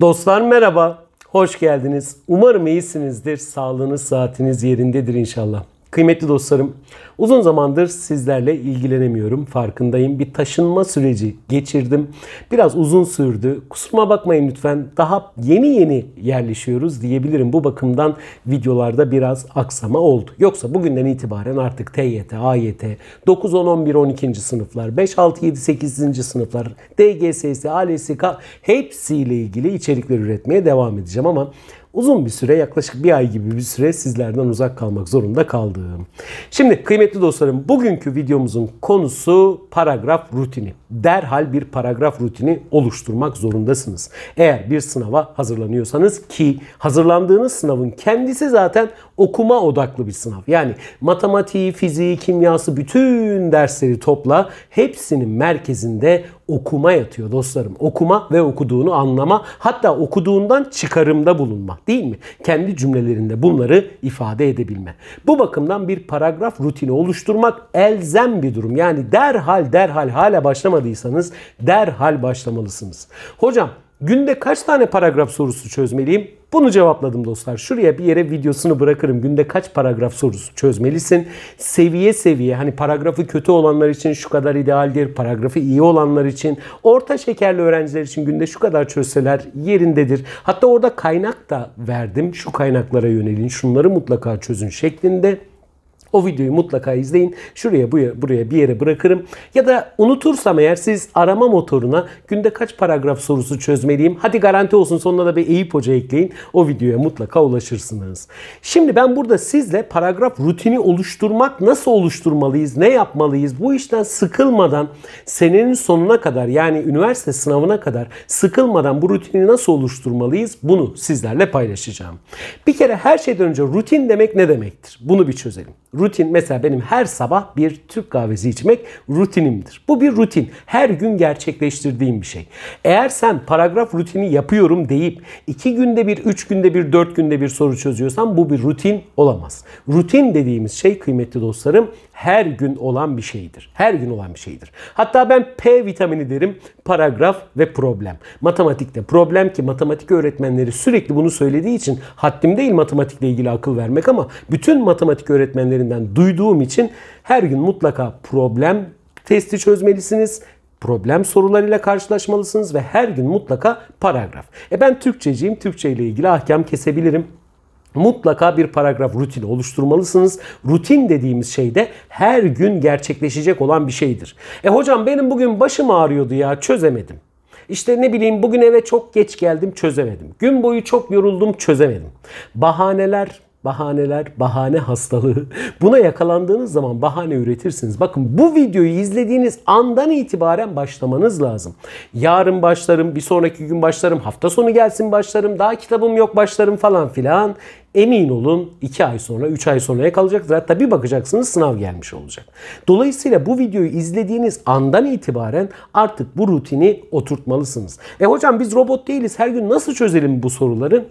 Dostlar merhaba, hoş geldiniz. Umarım iyisinizdir, sağlığınız, saatiniz yerindedir inşallah. Kıymetli dostlarım, uzun zamandır sizlerle ilgilenemiyorum. Farkındayım. Bir taşınma süreci geçirdim. Biraz uzun sürdü. Kusuruma bakmayın lütfen. Daha yeni yeni yerleşiyoruz diyebilirim. Bu bakımdan videolarda biraz aksama oldu. Yoksa bugünden itibaren artık TYT, AYT, 9, 10, 11, 12. sınıflar, 5, 6, 7, 8. sınıflar, DGSS, ALSK hepsiyle ilgili içerikler üretmeye devam edeceğim ama uzun bir süre yaklaşık bir ay gibi bir süre sizlerden uzak kalmak zorunda kaldım. Şimdi kıymetli dostlarım bugünkü videomuzun konusu paragraf rutini. Derhal bir paragraf rutini oluşturmak zorundasınız. Eğer bir sınava hazırlanıyorsanız ki hazırlandığınız sınavın kendisi zaten okuma odaklı bir sınav. Yani matematiği, fiziği, kimyası bütün dersleri topla hepsinin merkezinde okuma yatıyor dostlarım. Okuma ve okuduğunu anlama hatta okuduğundan çıkarımda bulunma değil mi? Kendi cümlelerinde bunları ifade edebilme. Bu bakımdan bir paragraf rutini oluşturmak elzem bir durum. Yani derhal derhal hala başlamadıysanız derhal başlamalısınız. Hocam Günde kaç tane paragraf sorusu çözmeliyim? Bunu cevapladım dostlar. Şuraya bir yere videosunu bırakırım. Günde kaç paragraf sorusu çözmelisin? Seviye seviye hani paragrafı kötü olanlar için şu kadar idealdir. Paragrafı iyi olanlar için, orta şekerli öğrenciler için günde şu kadar çözseler yerindedir. Hatta orada kaynak da verdim. Şu kaynaklara yönelin. Şunları mutlaka çözün şeklinde. O videoyu mutlaka izleyin. Şuraya buraya, bir yere bırakırım. Ya da unutursam eğer siz arama motoruna günde kaç paragraf sorusu çözmeliyim. Hadi garanti olsun sonuna da bir Eyüp Hoca ekleyin. O videoya mutlaka ulaşırsınız. Şimdi ben burada sizle paragraf rutini oluşturmak nasıl oluşturmalıyız, ne yapmalıyız? Bu işten sıkılmadan senenin sonuna kadar yani üniversite sınavına kadar sıkılmadan bu rutini nasıl oluşturmalıyız? Bunu sizlerle paylaşacağım. Bir kere her şeyden önce rutin demek ne demektir? Bunu bir çözelim rutin mesela benim her sabah bir Türk kahvesi içmek rutinimdir. Bu bir rutin. Her gün gerçekleştirdiğim bir şey. Eğer sen paragraf rutini yapıyorum deyip iki günde bir, üç günde bir, dört günde bir soru çözüyorsan bu bir rutin olamaz. Rutin dediğimiz şey kıymetli dostlarım her gün olan bir şeydir. Her gün olan bir şeydir. Hatta ben P vitamini derim paragraf ve problem. Matematikte problem ki matematik öğretmenleri sürekli bunu söylediği için haddim değil matematikle ilgili akıl vermek ama bütün matematik öğretmenlerinden duyduğum için her gün mutlaka problem testi çözmelisiniz problem sorularıyla karşılaşmalısınız ve her gün mutlaka paragraf. E ben Türkçeciyim, Türkçe ile ilgili ahkam kesebilirim mutlaka bir paragraf rutini oluşturmalısınız. Rutin dediğimiz şey de her gün gerçekleşecek olan bir şeydir. E hocam benim bugün başım ağrıyordu ya çözemedim. İşte ne bileyim bugün eve çok geç geldim çözemedim. Gün boyu çok yoruldum çözemedim. Bahaneler, bahaneler, bahane hastalığı. Buna yakalandığınız zaman bahane üretirsiniz. Bakın bu videoyu izlediğiniz andan itibaren başlamanız lazım. Yarın başlarım, bir sonraki gün başlarım, hafta sonu gelsin başlarım, daha kitabım yok başlarım falan filan. Emin olun 2 ay sonra, 3 ay sonra kalacaktır. Hatta bir bakacaksınız sınav gelmiş olacak. Dolayısıyla bu videoyu izlediğiniz andan itibaren artık bu rutini oturtmalısınız. E hocam biz robot değiliz. Her gün nasıl çözelim bu soruları?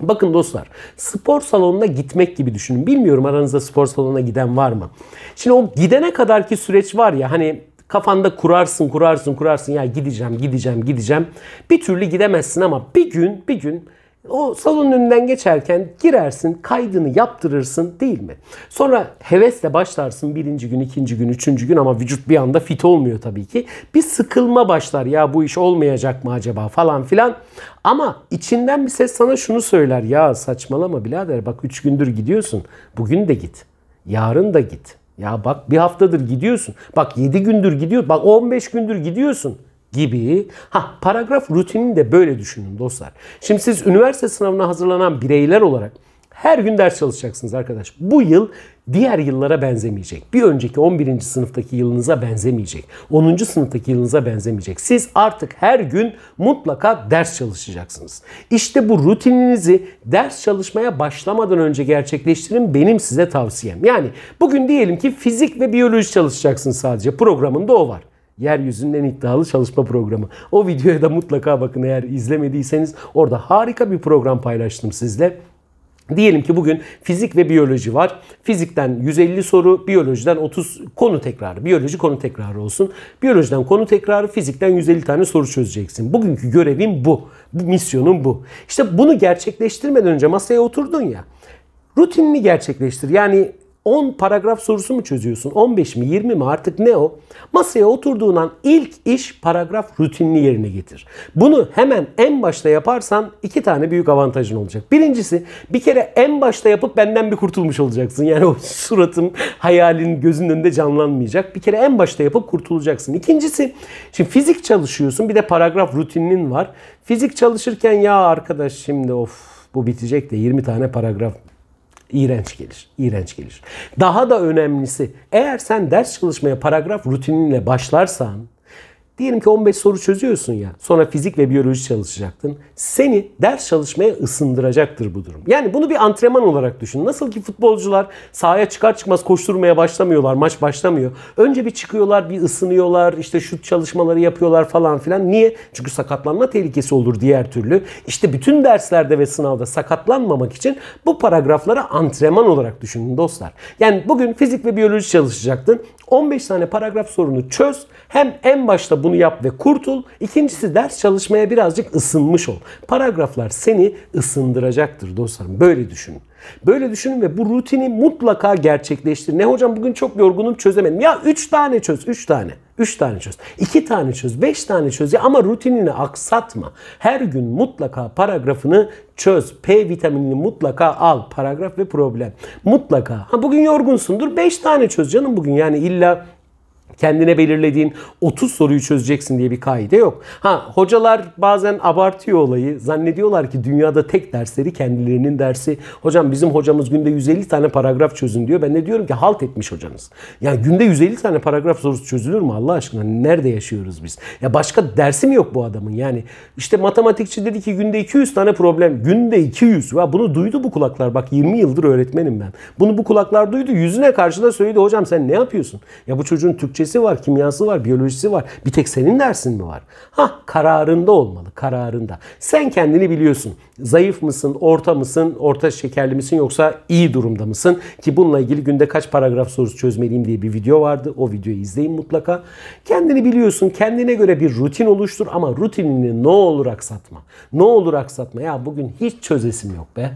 Bakın dostlar spor salonuna gitmek gibi düşünün. Bilmiyorum aranızda spor salonuna giden var mı? Şimdi o gidene kadarki süreç var ya hani kafanda kurarsın kurarsın kurarsın ya gideceğim gideceğim gideceğim. Bir türlü gidemezsin ama bir gün bir gün o salonun önünden geçerken girersin, kaydını yaptırırsın değil mi? Sonra hevesle başlarsın birinci gün, ikinci gün, üçüncü gün ama vücut bir anda fit olmuyor tabii ki. Bir sıkılma başlar ya bu iş olmayacak mı acaba falan filan. Ama içinden bir ses sana şunu söyler ya saçmalama birader bak üç gündür gidiyorsun. Bugün de git, yarın da git. Ya bak bir haftadır gidiyorsun. Bak 7 gündür gidiyor. Bak 15 gündür gidiyorsun gibi. Ha paragraf rutinini de böyle düşünün dostlar. Şimdi siz üniversite sınavına hazırlanan bireyler olarak her gün ders çalışacaksınız arkadaş. Bu yıl diğer yıllara benzemeyecek. Bir önceki 11. sınıftaki yılınıza benzemeyecek. 10. sınıftaki yılınıza benzemeyecek. Siz artık her gün mutlaka ders çalışacaksınız. İşte bu rutininizi ders çalışmaya başlamadan önce gerçekleştirin benim size tavsiyem. Yani bugün diyelim ki fizik ve biyoloji çalışacaksınız sadece. Programında o var yeryüzünün en iddialı çalışma programı. O videoya da mutlaka bakın eğer izlemediyseniz orada harika bir program paylaştım sizle. Diyelim ki bugün fizik ve biyoloji var. Fizikten 150 soru, biyolojiden 30 konu tekrarı. Biyoloji konu tekrarı olsun. Biyolojiden konu tekrarı, fizikten 150 tane soru çözeceksin. Bugünkü görevin bu. Bu misyonun bu. İşte bunu gerçekleştirmeden önce masaya oturdun ya. Rutinini gerçekleştir. Yani 10 paragraf sorusu mu çözüyorsun? 15 mi 20 mi artık ne o? Masaya oturduğun ilk iş paragraf rutinini yerine getir. Bunu hemen en başta yaparsan iki tane büyük avantajın olacak. Birincisi bir kere en başta yapıp benden bir kurtulmuş olacaksın. Yani o suratım hayalin gözünün önünde canlanmayacak. Bir kere en başta yapıp kurtulacaksın. İkincisi şimdi fizik çalışıyorsun bir de paragraf rutinin var. Fizik çalışırken ya arkadaş şimdi of bu bitecek de 20 tane paragraf iğrenç gelir. İğrenç gelir. Daha da önemlisi eğer sen ders çalışmaya paragraf rutininle başlarsan Diyelim ki 15 soru çözüyorsun ya. Sonra fizik ve biyoloji çalışacaktın. Seni ders çalışmaya ısındıracaktır bu durum. Yani bunu bir antrenman olarak düşün. Nasıl ki futbolcular sahaya çıkar çıkmaz koşturmaya başlamıyorlar. Maç başlamıyor. Önce bir çıkıyorlar, bir ısınıyorlar. işte şut çalışmaları yapıyorlar falan filan. Niye? Çünkü sakatlanma tehlikesi olur diğer türlü. İşte bütün derslerde ve sınavda sakatlanmamak için bu paragrafları antrenman olarak düşünün dostlar. Yani bugün fizik ve biyoloji çalışacaktın. 15 tane paragraf sorunu çöz. Hem en başta bunu yap ve kurtul. İkincisi ders çalışmaya birazcık ısınmış ol. Paragraflar seni ısındıracaktır dostlarım. Böyle düşünün. Böyle düşünün ve bu rutini mutlaka gerçekleştir. Ne hocam bugün çok yorgunum çözemedim. Ya 3 tane çöz, 3 tane. 3 tane çöz, 2 tane çöz, 5 tane çöz ya ama rutinini aksatma. Her gün mutlaka paragrafını çöz. P vitaminini mutlaka al. Paragraf ve problem. Mutlaka. Ha bugün yorgunsundur. 5 tane çöz canım bugün. Yani illa kendine belirlediğin 30 soruyu çözeceksin diye bir kaide yok. Ha hocalar bazen abartıyor olayı. Zannediyorlar ki dünyada tek dersleri kendilerinin dersi. Hocam bizim hocamız günde 150 tane paragraf çözün diyor. Ben de diyorum ki halt etmiş hocanız. Yani günde 150 tane paragraf sorusu çözülür mü Allah aşkına? Nerede yaşıyoruz biz? Ya başka dersi mi yok bu adamın? Yani işte matematikçi dedi ki günde 200 tane problem. Günde 200. Ya bunu duydu bu kulaklar. Bak 20 yıldır öğretmenim ben. Bunu bu kulaklar duydu. Yüzüne karşı da söyledi hocam sen ne yapıyorsun? Ya bu çocuğun Türkçe Türkçesi var, kimyası var, biyolojisi var. Bir tek senin dersin mi var? Ha kararında olmalı, kararında. Sen kendini biliyorsun. Zayıf mısın, orta mısın, orta şekerli misin yoksa iyi durumda mısın? Ki bununla ilgili günde kaç paragraf sorusu çözmeliyim diye bir video vardı. O videoyu izleyin mutlaka. Kendini biliyorsun, kendine göre bir rutin oluştur ama rutinini ne no olur aksatma. Ne no olur aksatma. Ya bugün hiç çözesim yok be.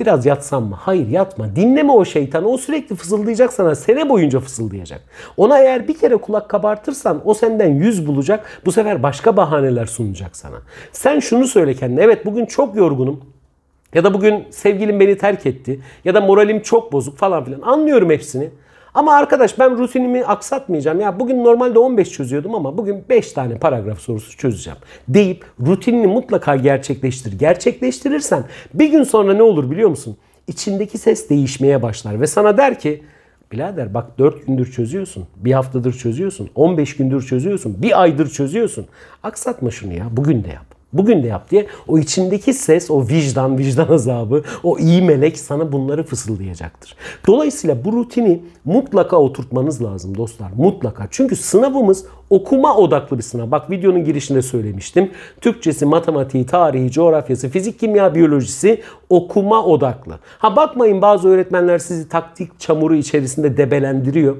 Biraz yatsam mı? Hayır yatma. Dinleme o şeytanı. O sürekli fısıldayacak sana. Sene boyunca fısıldayacak. Ona eğer bir kere kulak kabartırsan o senden yüz bulacak. Bu sefer başka bahaneler sunacak sana. Sen şunu söyle kendine. Evet bugün çok yorgunum. Ya da bugün sevgilim beni terk etti. Ya da moralim çok bozuk falan filan. Anlıyorum hepsini. Ama arkadaş ben rutinimi aksatmayacağım. Ya bugün normalde 15 çözüyordum ama bugün 5 tane paragraf sorusu çözeceğim deyip rutinini mutlaka gerçekleştir. Gerçekleştirirsen bir gün sonra ne olur biliyor musun? İçindeki ses değişmeye başlar ve sana der ki Birader bak 4 gündür çözüyorsun. Bir haftadır çözüyorsun. 15 gündür çözüyorsun. Bir aydır çözüyorsun. Aksatma şunu ya. Bugün de yap. Bugün de yap diye o içindeki ses, o vicdan, vicdan azabı, o iyi melek sana bunları fısıldayacaktır. Dolayısıyla bu rutini mutlaka oturtmanız lazım dostlar. Mutlaka. Çünkü sınavımız okuma odaklı bir sınav. Bak videonun girişinde söylemiştim. Türkçesi, matematiği, tarihi, coğrafyası, fizik, kimya, biyolojisi okuma odaklı. Ha bakmayın bazı öğretmenler sizi taktik çamuru içerisinde debelendiriyor.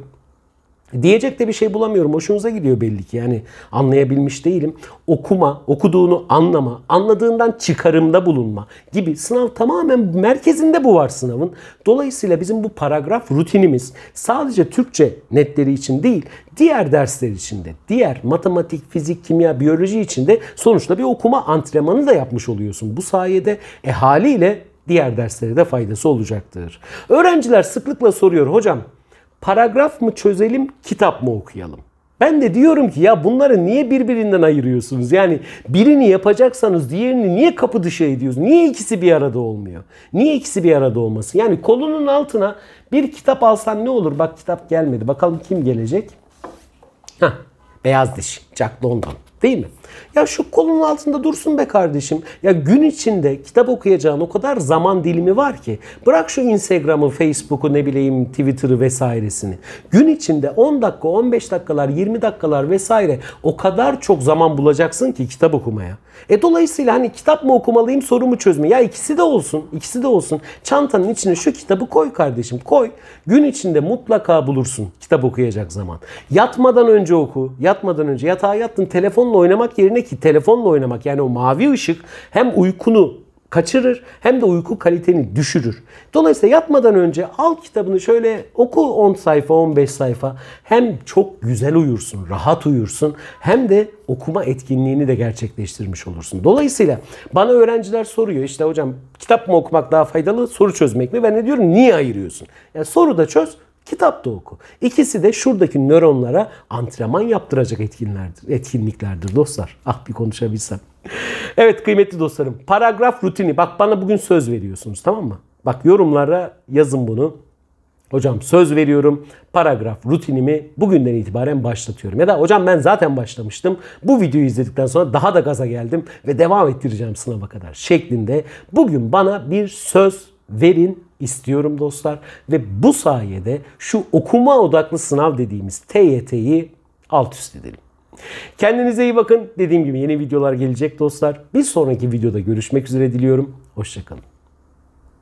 Diyecek de bir şey bulamıyorum. Hoşunuza gidiyor belli ki. Yani anlayabilmiş değilim. Okuma, okuduğunu anlama, anladığından çıkarımda bulunma gibi sınav tamamen merkezinde bu var sınavın. Dolayısıyla bizim bu paragraf rutinimiz sadece Türkçe netleri için değil, diğer dersler için de, diğer matematik, fizik, kimya, biyoloji için de sonuçta bir okuma antrenmanı da yapmış oluyorsun. Bu sayede e haliyle diğer derslere de faydası olacaktır. Öğrenciler sıklıkla soruyor hocam paragraf mı çözelim, kitap mı okuyalım? Ben de diyorum ki ya bunları niye birbirinden ayırıyorsunuz? Yani birini yapacaksanız diğerini niye kapı dışı ediyorsunuz? Niye ikisi bir arada olmuyor? Niye ikisi bir arada olmasın? Yani kolunun altına bir kitap alsan ne olur? Bak kitap gelmedi. Bakalım kim gelecek? Hah, Beyaz Diş, Jack London değil mi? Ya şu kolun altında dursun be kardeşim. Ya gün içinde kitap okuyacağın o kadar zaman dilimi var ki. Bırak şu Instagram'ı, Facebook'u, ne bileyim Twitter'ı vesairesini. Gün içinde 10 dakika, 15 dakikalar, 20 dakikalar vesaire o kadar çok zaman bulacaksın ki kitap okumaya. E dolayısıyla hani kitap mı okumalıyım, sorumu çözme? Ya ikisi de olsun, ikisi de olsun. Çantanın içine şu kitabı koy kardeşim, koy. Gün içinde mutlaka bulursun kitap okuyacak zaman. Yatmadan önce oku. Yatmadan önce yatağa yattın telefonla oynamak oynamak yerine ki telefonla oynamak yani o mavi ışık hem uykunu kaçırır hem de uyku kaliteni düşürür. Dolayısıyla yatmadan önce al kitabını şöyle oku 10 sayfa 15 sayfa hem çok güzel uyursun, rahat uyursun hem de okuma etkinliğini de gerçekleştirmiş olursun. Dolayısıyla bana öğrenciler soruyor işte hocam kitap mı okumak daha faydalı soru çözmek mi? Ben ne diyorum niye ayırıyorsun? Yani soru da çöz kitap da oku. İkisi de şuradaki nöronlara antrenman yaptıracak etkinlerdir, etkinliklerdir dostlar. Ah bir konuşabilsem. Evet kıymetli dostlarım paragraf rutini bak bana bugün söz veriyorsunuz tamam mı? Bak yorumlara yazın bunu. Hocam söz veriyorum paragraf rutinimi bugünden itibaren başlatıyorum. Ya da hocam ben zaten başlamıştım. Bu videoyu izledikten sonra daha da gaza geldim ve devam ettireceğim sınava kadar şeklinde. Bugün bana bir söz verin istiyorum dostlar. Ve bu sayede şu okuma odaklı sınav dediğimiz TYT'yi alt üst edelim. Kendinize iyi bakın. Dediğim gibi yeni videolar gelecek dostlar. Bir sonraki videoda görüşmek üzere diliyorum. Hoşçakalın.